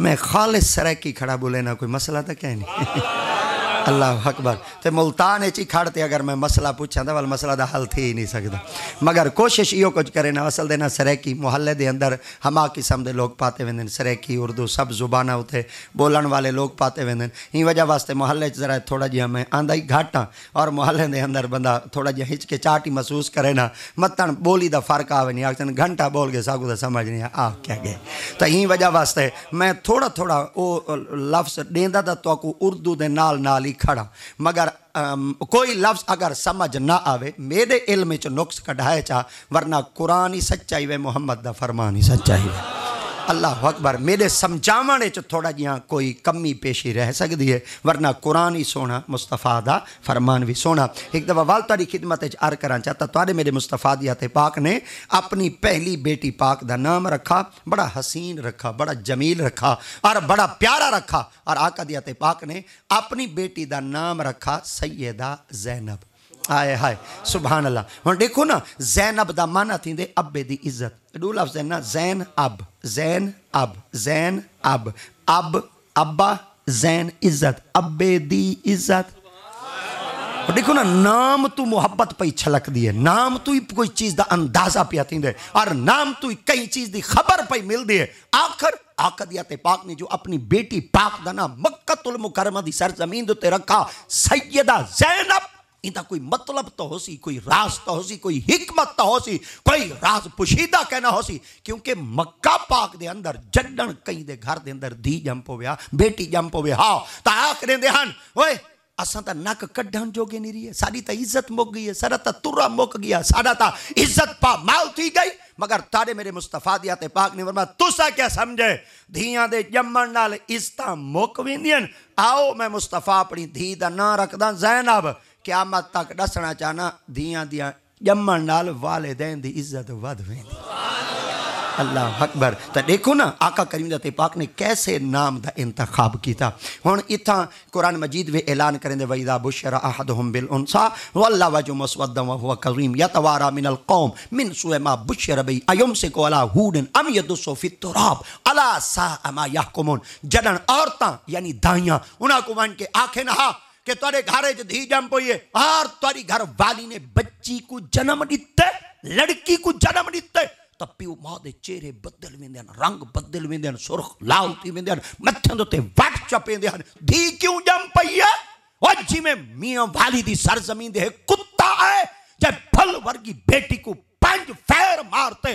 मैं खालिश सराय की खड़ा बोले ना कोई मसला था तो क्या नहीं अल्लाह अकबर तो मुल्तान च खड़ खड़ते अगर मैं मसला पूछा तो वाल मसला का हल थी ही नहीं सकता मगर कोशिश इो कुछ करे ना असल देना सरैकी मुहल्ले के अंदर हमा किस्म के लोग पाते वेंदन सरैकी उर्दू सब जुबान उ बोलने वाले लोग पाते वेंदन ही वजह वास्ते मुहल्ले जरा थोड़ा जहा मैं आंदा ही घट हाँ और मुहल्ले के अंदर बंदा थोड़ा जहा हिचकिचाहट ही महसूस करे ना मतन बोली का फर्क आवे नहीं आखन घंटा बोल गए सागू तो समझ नहीं आ क्या गए तो ही वजह वास्ते मैं थोड़ा थोड़ा वो लफ्ज़ देंदा तो उर्दू के नाल ही खड़ा मगर अम, कोई लफ्ज़ अगर समझ ना आवे मेरे इल्म च नुक्स कढाए चा वरना कुरान ही सच्चाई वे मुहम्मद का फरमान ही सच्चाई वे अल्लाह अकबर मेरे समझावने थोड़ा जिहा कोई कमी पेशी रह सकती है वरना कुरान ही सोना मुस्तफा का फरमान भी सोना एक दफ़ा वाल तारी खिदमत अर करा चाहता तुरे मेरे मुस्तफा दिया पाक ने अपनी पहली बेटी पाक का नाम रखा बड़ा हसीन रखा बड़ा जमील रखा और बड़ा प्यारा रखा और आका दिया पाक ने अपनी बेटी का नाम रखा सैयदा जैनब हाय हाय सुबहान अल्लाह हम देखो ना जैन अब का माना थींदे अबे की इज्जत डू लफ जैन ना जैन अब जैन अब जैन अब अब अबा जैन इज्जत अबे की इज्जत देखो ना नाम तू मुहब्बत पे छलक दी है नाम तू ही कोई चीज़ का अंदाजा पिया थी और नाम तू ही कई चीज़ की खबर पे मिलती है आखिर आकदिया पाक ने जो अपनी बेटी पाक का नाम मक्कतुल मुकरमा की सरजमीन उत्ते रखा सैयदा जैनब इंता कोई मतलब तो होसी कोई राज तो होसी कोई हिकमत तो होसी कोई राज पुशीदा कहना होसी क्योंकि मक्का पाक दे अंदर जडन कई दे घर दे अंदर धी जम पवे बेटी जम पवे हा ता आखदे हन ओए असा तो नक कढ़ण जोगे नहीं रही है साड़ी तो इज्जत मुक गई है सारा तो तुरा मुक गया सारा तो इज्जत पा माल थी गई मगर तारे मेरे मुस्तफा दिया पाक ने वर्मा तुसा क्या समझे धिया के जमण नाल इज्जत मुक वेंदियन आओ मैं मुस्तफा अपनी धी का ना रखदा जैनब क्या मत तक दसना चाहना दिया दिया जमन नाल वाले वालिदैन दी इज्जत वध वेंदी अल्लाह अकबर तो देखो ना आका करीम ते पाक ने कैसे नाम का इंतखब किया हूँ इतना कुरान मजीद वे ऐलान करें वईदा बुशर अहद हम बिल उनसा वल्ला वजो मसवदम हुआ करीम या तवारा मिनल कौम मिन सुमा बुशर बई अयम से को अला हूडन अम यदुसो फितराब अला सा अमा याकुमुन जडन औरतां यानी दाइयां उन्हें को वन के आखे नहा કે તારે ઘારે ધી જમ પઈયે ઓર તારી ઘર વાલી ને બચ્ચી કુ જન્મ દિતે લડકી કુ જન્મ દિતે તપ્પી ઓ માદે ચહેરે બદલ વેંદે રંગ બદલ વેંદે સુરખ લાલ થી વેંદે મથે તો તે વાટ છાપે વેંદે ધી ક્યું જમ પઈયા ઓ જી મે મિયા વાલી દિ સર જમીન દે કтта આય ચ ભલ વર્ગી બેટી કુ પંજ ફેર મારતે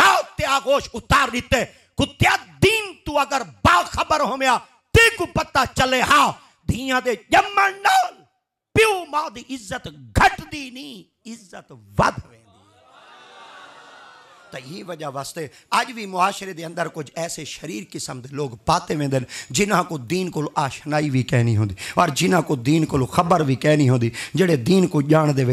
માત ત્યાગોશ ઉતાર લિતે કત્યા દિન તુ અગર બાખબર હોમયા કે કુ પત્તા ચલે હા धीया दे जमण प्यो मां दी इज्जत घटदी नहीं इज्जत तो यही वजह वास्ते अज भी मुआशरे के अंदर कुछ ऐसे शरीर किस्म के लोग पाते वेंदे जिन्हों को दीन को आशनाई भी कहनी होंगी और जिन्हों को दीन को खबर भी कहनी होंगी जेडे दीन को जानते